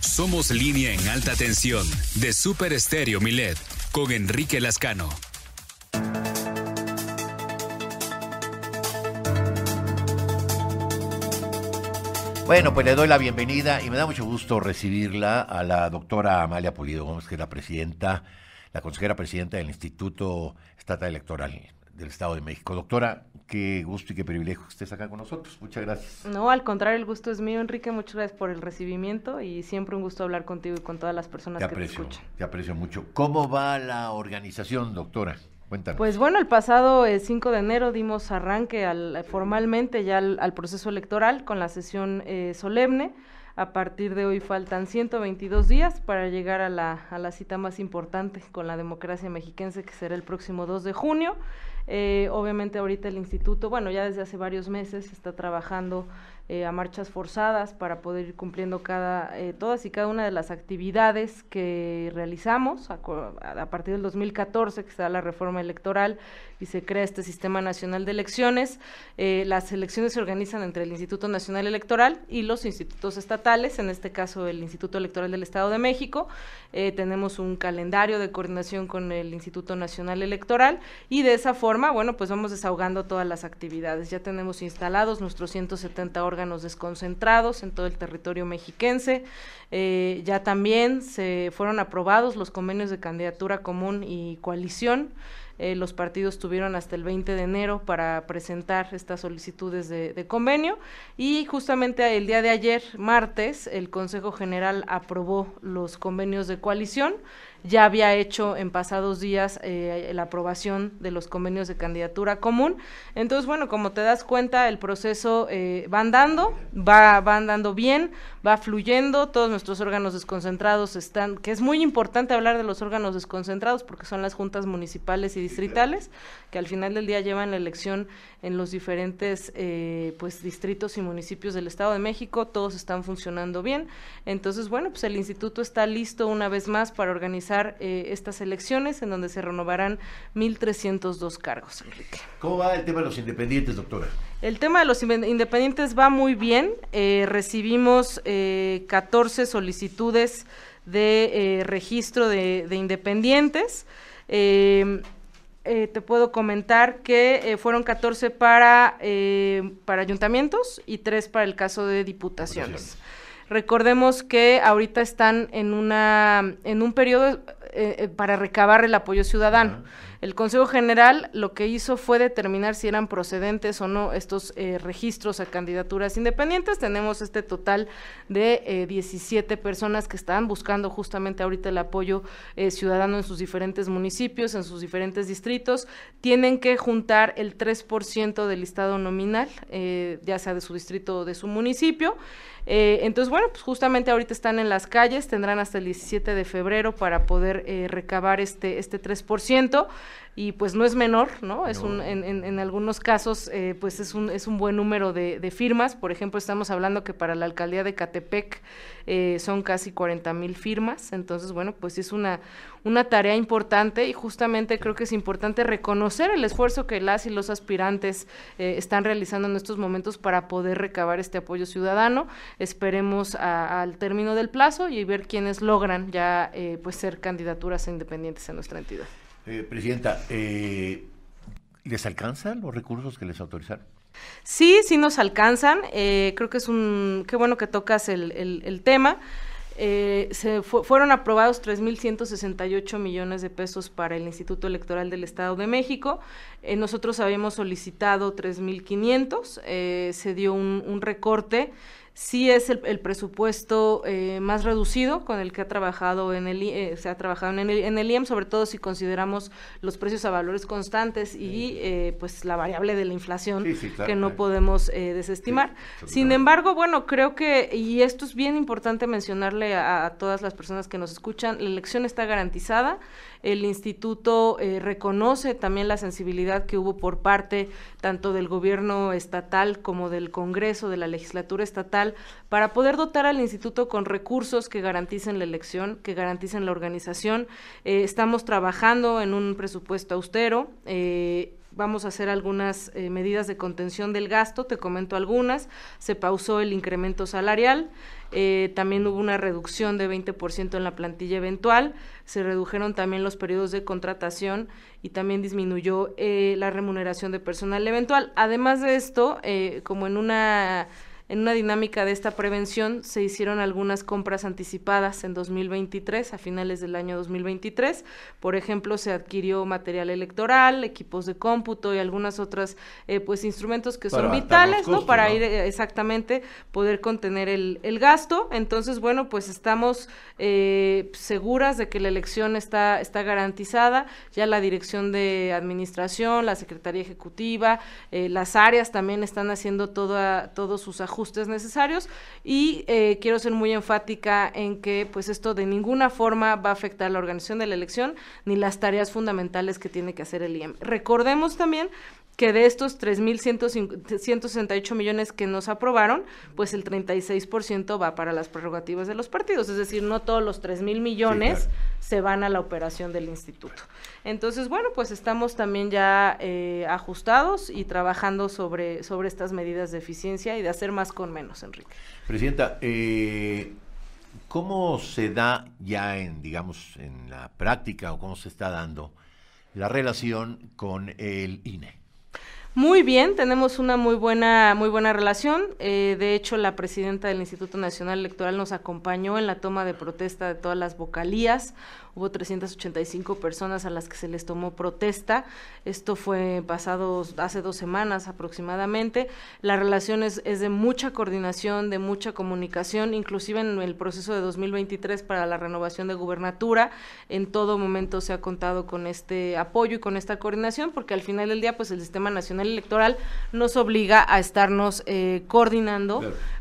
Somos línea en alta tensión de Super Estéreo Milet con Enrique Lascano. Bueno, pues le doy la bienvenida y me da mucho gusto recibirla a la doctora Amalia Pulido Gómez, que es la presidenta, la consejera presidenta del Instituto Estatal Electoral del Estado de México. Doctora, qué gusto y qué privilegio que estés acá con nosotros. Muchas gracias. No, al contrario, el gusto es mío, Enrique. Muchas gracias por el recibimiento y siempre un gusto hablar contigo y con todas las personas que te escuchan. Te aprecio mucho. ¿Cómo va la organización, doctora? Cuéntanos. Pues bueno, el pasado eh, cinco 5 de enero dimos arranque al, eh, formalmente ya al, proceso electoral con la sesión eh, solemne. A partir de hoy faltan 122 días para llegar a la, a la cita más importante con la democracia mexiquense, que será el próximo 2 de junio. Eh, obviamente ahorita el instituto, bueno, ya desde hace varios meses está trabajando eh, a marchas forzadas para poder ir cumpliendo cada, eh, todas y cada una de las actividades que realizamos a, partir del 2014 que se da la reforma electoral y se crea este Sistema Nacional de Elecciones. las elecciones se organizan entre el Instituto Nacional Electoral y los institutos estatales, en este caso el Instituto Electoral del Estado de México. tenemos un calendario de coordinación con el Instituto Nacional Electoral y de esa forma bueno, pues vamos desahogando todas las actividades. Ya tenemos instalados nuestros 170 órganos desconcentrados en todo el territorio mexiquense. Eh, ya también se fueron aprobados los convenios de candidatura común y coalición. Eh, los partidos tuvieron hasta el 20 de enero para presentar estas solicitudes de, convenio y justamente el día de ayer, martes, el Consejo General aprobó los convenios de coalición ya había hecho en pasados días eh, la aprobación de los convenios de candidatura común. Entonces, bueno, como te das cuenta, el proceso eh, va andando, va, va andando bien, va fluyendo, todos nuestros órganos desconcentrados están, que es muy importante hablar de los órganos desconcentrados porque son las juntas municipales y distritales, que al final del día llevan la elección en los diferentes eh, pues distritos y municipios del Estado de México, todos están funcionando bien. Entonces, bueno, pues el instituto está listo una vez más para organizar eh, estas elecciones en donde se renovarán 1.302 cargos, ¿Cómo va el tema de los independientes, doctora? El tema de los independientes va muy bien. Eh, recibimos 14 eh, solicitudes de registro de, independientes. te puedo comentar que fueron 14 para, para ayuntamientos y 3 para el caso de diputaciones. Recordemos que ahorita están en, una, en un periodo eh, eh, para recabar el apoyo ciudadano. El Consejo General lo que hizo fue determinar si eran procedentes o no estos eh, registros a candidaturas independientes. Tenemos este total de 17 eh, personas que están buscando justamente ahorita el apoyo eh, ciudadano en sus diferentes municipios, en sus diferentes distritos. Tienen que juntar el 3% del listado nominal, ya sea de su distrito o de su municipio. entonces, bueno, pues justamente ahorita están en las calles, tendrán hasta el 17 de febrero para poder recabar este, este 3% y pues no es menor, ¿no? Es un, en, en, algunos casos, eh, pues es un, es un buen número de, firmas. Por ejemplo, estamos hablando que para la alcaldía de Catepec eh, son casi 40 mil firmas. Entonces, bueno, pues es una, tarea importante y justamente creo que es importante reconocer el esfuerzo que las y los aspirantes eh, están realizando en estos momentos para poder recabar este apoyo ciudadano. Esperemos al término del plazo y ver quiénes logran ya pues ser candidaturas independientes en nuestra entidad. Eh, presidenta, eh, ¿les alcanzan los recursos que les autorizaron? Sí, sí nos alcanzan. Eh, creo que es un... Qué bueno que tocas el, tema. se fueron aprobados 3.168 millones de pesos para el Instituto Electoral del Estado de México. nosotros habíamos solicitado 3.500, se dio un recorte sí es el, presupuesto eh, más reducido con el que ha trabajado en el eh, se ha trabajado en el, en IEM, sobre todo si consideramos los precios a valores constantes y eh, pues la variable de la inflación que no podemos desestimar. Sin embargo, bueno, creo que y esto es bien importante mencionarle a todas las personas que nos escuchan, la elección está garantizada. El instituto eh, reconoce también la sensibilidad que hubo por parte tanto del gobierno estatal como del Congreso, de la legislatura estatal, para poder dotar al instituto con recursos que garanticen la elección, que garanticen la organización. Eh, estamos trabajando en un presupuesto austero. Eh, vamos a hacer algunas eh, medidas de contención del gasto, te comento algunas. Se pausó el incremento salarial, eh, también hubo una reducción de 20% en la plantilla eventual, se redujeron también los periodos de contratación y también disminuyó eh, la remuneración de personal eventual. Además de esto, como en una en una dinámica de esta prevención se hicieron algunas compras anticipadas en 2023, a finales del año 2023. Por ejemplo, se adquirió material electoral, equipos de cómputo y algunas otras eh, pues instrumentos que son vitales, ¿no? Para ir eh, exactamente poder contener el, gasto. Entonces, bueno, pues estamos eh, seguras de que la elección está, está garantizada. Ya la dirección de administración, la Secretaría Ejecutiva, las áreas también están haciendo toda, todos sus ajustes ajustes necesarios y eh, quiero ser muy enfática en que pues esto de ninguna forma va a afectar la organización de la elección ni las tareas fundamentales que tiene que hacer el IEM. Recordemos también que de estos 3.168 millones que nos aprobaron, pues el 36% va para las prerrogativas de los partidos, es decir, no todos los 3.000 millones se van a la operación del instituto. Entonces, bueno, pues estamos también ya eh, ajustados y trabajando sobre, sobre estas medidas de eficiencia y de hacer más con menos, Enrique. Presidenta, eh, ¿cómo se da ya en, digamos, en la práctica o cómo se está dando la relación con el INE? Muy bien, tenemos una muy buena, muy buena relación. Eh, de hecho, la presidenta del Instituto Nacional Electoral nos acompañó en la toma de protesta de todas las vocalías. Hubo 385 personas a las que se les tomó protesta. Esto fue pasado hace dos semanas aproximadamente. La relación es, de mucha coordinación, de mucha comunicación, inclusive en el proceso de 2023 para la renovación de gubernatura. En todo momento se ha contado con este apoyo y con esta coordinación, porque al final del día, pues el Sistema Nacional Electoral nos obliga a estarnos eh, coordinando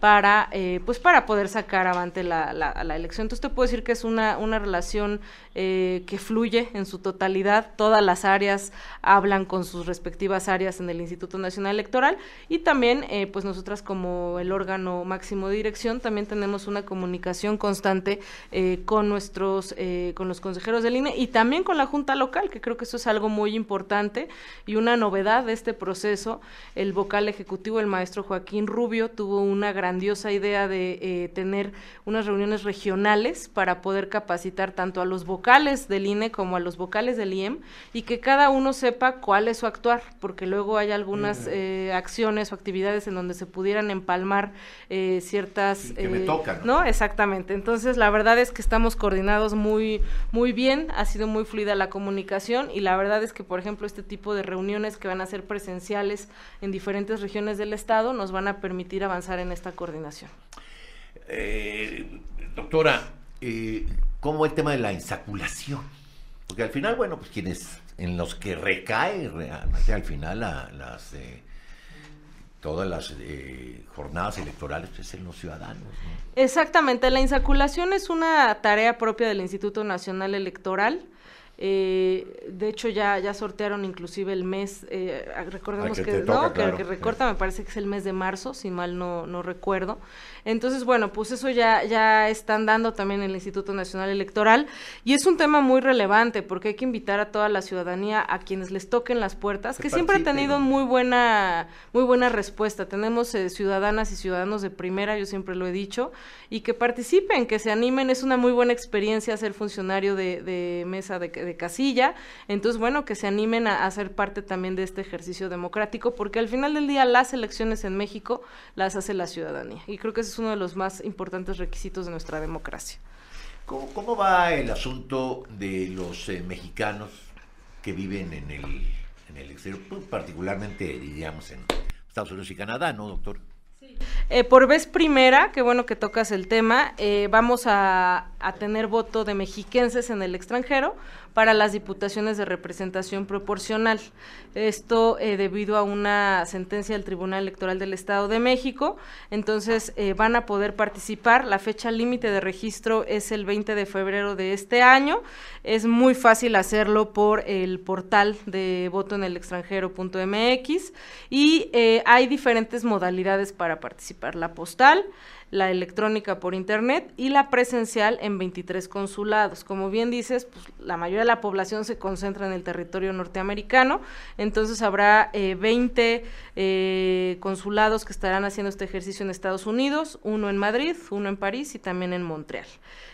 para, eh, pues para poder sacar avante la, la, elección. Entonces te puedo decir que es una, una relación eh, que fluye en su totalidad, todas las áreas hablan con sus respectivas áreas en el Instituto Nacional Electoral y también eh, pues nosotras como el órgano máximo de dirección también tenemos una comunicación constante con nuestros, con los consejeros del INE y también con la Junta Local, que creo que eso es algo muy importante y una novedad de este proceso. El vocal ejecutivo, el maestro Joaquín Rubio, tuvo una gran grandiosa idea de eh, tener unas reuniones regionales para poder capacitar tanto a los vocales del INE como a los vocales del IEM y que cada uno sepa cuál es su actuar, porque luego hay algunas eh, acciones o actividades en donde se pudieran empalmar eh, ciertas... que me tocan. ¿no? Exactamente. Entonces, la verdad es que estamos coordinados muy, muy bien, ha sido muy fluida la comunicación y la verdad es que, por ejemplo, este tipo de reuniones que van a ser presenciales en diferentes regiones del Estado nos van a permitir avanzar en esta coordinación. Eh, doctora, eh, ¿cómo el tema de la insaculación? Porque al final, bueno, pues quienes en los que recae realmente al final las eh, todas las jornadas electorales es pues, en los ciudadanos. Exactamente, la insaculación es una tarea propia del Instituto Nacional Electoral. Eh, de hecho, ya, ya sortearon inclusive el mes, eh, ah, recordemos ah, que, que, recorta, me parece que es el mes de marzo, si mal no, no recuerdo. Entonces, bueno, pues eso ya, ya están dando también en el Instituto Nacional Electoral y es un tema muy relevante porque hay que invitar a toda la ciudadanía, a quienes les toquen las puertas, que, siempre ha tenido muy buena, muy buena respuesta. Tenemos eh, ciudadanas y ciudadanos de primera, yo siempre lo he dicho, y que participen, que se animen. Es una muy buena experiencia ser funcionario de, mesa de casilla. Entonces, bueno, que se animen a, hacer parte también de este ejercicio democrático, porque al final del día las elecciones en México las hace la ciudadanía. Y creo que ese es uno de los más importantes requisitos de nuestra democracia. ¿Cómo, va el asunto de los eh, mexicanos que viven en el, exterior, pues, particularmente, diríamos, en Estados Unidos y Canadá, ¿no, doctor? Eh, por vez primera, qué bueno que tocas el tema, eh, vamos a a tener voto de mexiquenses en el extranjero para las diputaciones de representación proporcional. Esto eh, debido a una sentencia del Tribunal Electoral del Estado de México. Entonces eh, van a poder participar. La fecha límite de registro es el 20 de febrero de este año. Es muy fácil hacerlo por el portal de voto en el extranjero.mx y eh, hay diferentes modalidades para participar. La postal la electrónica por internet y la presencial en 23 consulados. Como bien dices, pues, la mayoría de la población se concentra en el territorio norteamericano, entonces habrá 20 eh, eh, consulados que estarán haciendo este ejercicio en Estados Unidos, uno en Madrid, uno en París y también en Montreal.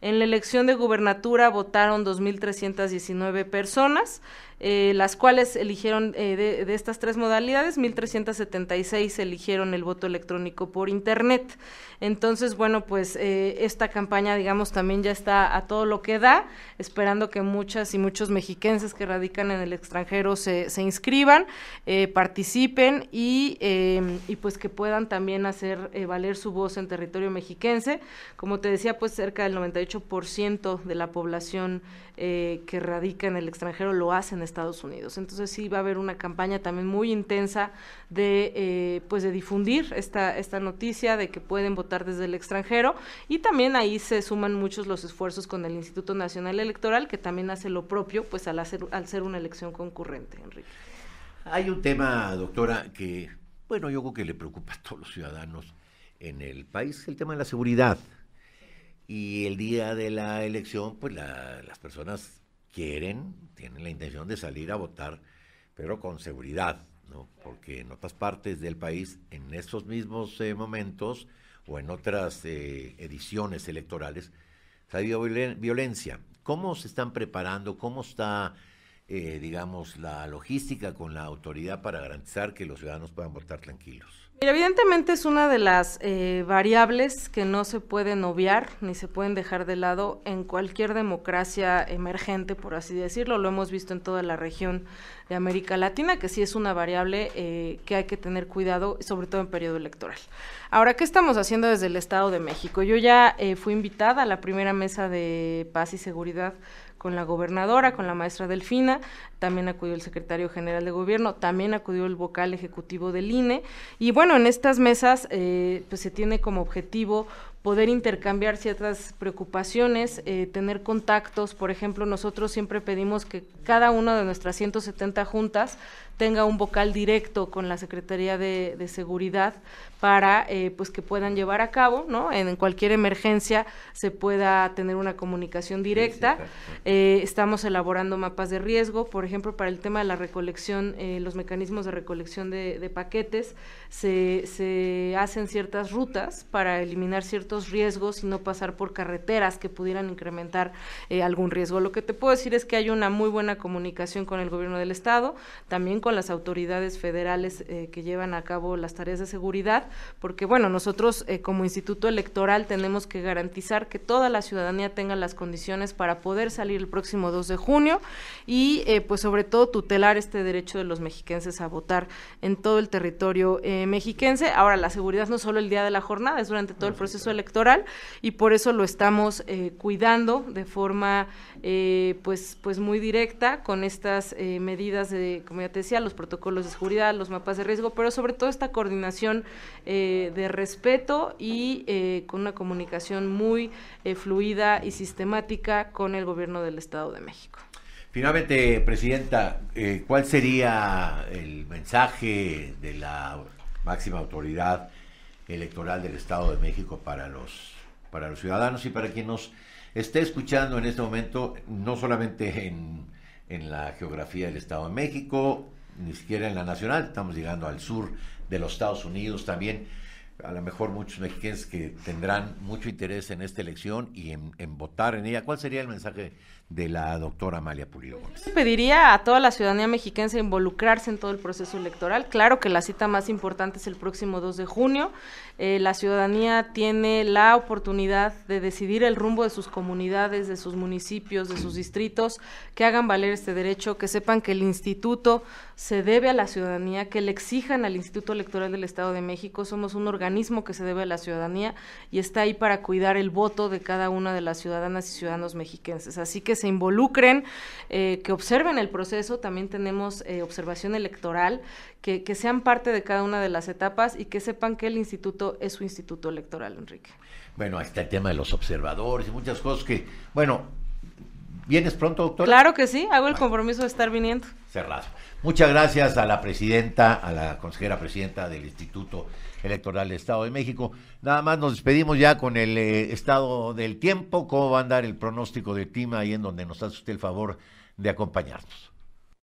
En la elección de gubernatura votaron 2.319 personas. Eh, las cuales eligieron eh, de, estas tres modalidades, 1.376 eligieron el voto electrónico por Internet. Entonces, bueno, pues eh, esta campaña, digamos, también ya está a todo lo que da, esperando que muchas y muchos mexiquenses que radican en el extranjero se, inscriban, participen y, pues que puedan también hacer valer su voz en territorio mexiquense. Como te decía, pues cerca del 98% de la población que radica en el extranjero lo hacen Estados Unidos. Entonces sí va a haber una campaña también muy intensa de, eh, pues de difundir esta, esta noticia de que pueden votar desde el extranjero y también ahí se suman muchos los esfuerzos con el Instituto Nacional Electoral que también hace lo propio pues al, hacer, al ser una elección concurrente, Enrique. Hay un tema, doctora, que bueno, yo creo que le preocupa a todos los ciudadanos en el país, el tema de la seguridad. Y el día de la elección, pues la, las personas quieren, tienen la intención de salir a votar, pero con seguridad, ¿no? Porque en otras partes del país, en estos mismos eh, momentos o en otras eh, ediciones electorales, ha habido violencia. ¿Cómo se están preparando? ¿Cómo está, eh, digamos, la logística con la autoridad para garantizar que los ciudadanos puedan votar tranquilos? evidentemente es una de las eh, variables que no se pueden obviar ni se pueden dejar de lado en cualquier democracia emergente, por así decirlo. Lo hemos visto en toda la región de América Latina, que sí es una variable eh, que hay que tener cuidado, sobre todo en periodo electoral. Ahora, ¿qué estamos haciendo desde el Estado de México? Yo ya eh, fui invitada a la primera mesa de paz y seguridad con la gobernadora, con la maestra Delfina, también acudió el secretario general de gobierno, también acudió el vocal ejecutivo del INE. Y bueno, en estas mesas eh, pues se tiene como objetivo poder intercambiar ciertas preocupaciones, eh, tener contactos. Por ejemplo, nosotros siempre pedimos que cada una de nuestras 170 juntas tenga un vocal directo con la Secretaría de, Seguridad para eh, pues que puedan llevar a cabo, ¿no? En, cualquier emergencia se pueda tener una comunicación directa. Eh, estamos elaborando mapas de riesgo, por ejemplo, para el tema de la recolección, los mecanismos de recolección de, paquetes, se, se hacen ciertas rutas para eliminar ciertos riesgos y no pasar por carreteras que pudieran incrementar eh, algún riesgo. Lo que te puedo decir es que hay una muy buena comunicación con el gobierno del estado, también con las autoridades federales eh, que llevan a cabo las tareas de seguridad, porque bueno, nosotros eh, como instituto electoral tenemos que garantizar que toda la ciudadanía tenga las condiciones para poder salir el próximo 2 de junio y pues sobre todo tutelar este derecho de los mexiquenses a votar en todo el territorio mexiquense. Ahora, la seguridad no solo el día de la jornada, es durante todo el proceso de electoral y por eso lo estamos eh, cuidando de forma eh, pues, pues muy directa con estas eh, medidas de, como ya te decía, los protocolos de seguridad, los mapas de riesgo, pero sobre todo esta coordinación de respeto y con una comunicación muy fluida y sistemática con el gobierno del Estado de México. Finalmente, Presidenta, ¿cuál sería el mensaje de la máxima autoridad electoral del Estado de México para los, para los ciudadanos y para quien nos esté escuchando en este momento, no solamente en, la geografía del Estado de México, ni siquiera en la nacional, estamos llegando al sur de los Estados Unidos también. A lo mejor muchos mexicanos que tendrán mucho interés en esta elección y en, en votar en ella. ¿Cuál sería el mensaje de la doctora Amalia Pulido pediría a toda la ciudadanía mexicana involucrarse en todo el proceso electoral. Claro que la cita más importante es el próximo 2 de junio. Eh, la ciudadanía tiene la oportunidad de decidir el rumbo de sus comunidades, de sus municipios, de sus distritos, que hagan valer este derecho, que sepan que el instituto se debe a la ciudadanía, que le exijan al Instituto Electoral del Estado de México. Somos un organismo que se debe a la ciudadanía y está ahí para cuidar el voto de cada una de las ciudadanas y ciudadanos mexiquenses. Así que se involucren, eh, que observen el proceso. También tenemos eh, observación electoral, que, sean parte de cada una de las etapas y que sepan que el instituto es su instituto electoral, Enrique. Bueno, ahí está el tema de los observadores y muchas cosas que, bueno, ¿Vienes pronto, doctor? Claro que sí, hago el compromiso de estar viniendo. Cerrado. Muchas gracias a la presidenta, a la consejera presidenta del Instituto Electoral del Estado de México. Nada más nos despedimos ya con el eh, estado del tiempo, cómo va a andar el pronóstico de clima ahí en donde nos hace usted el favor de acompañarnos.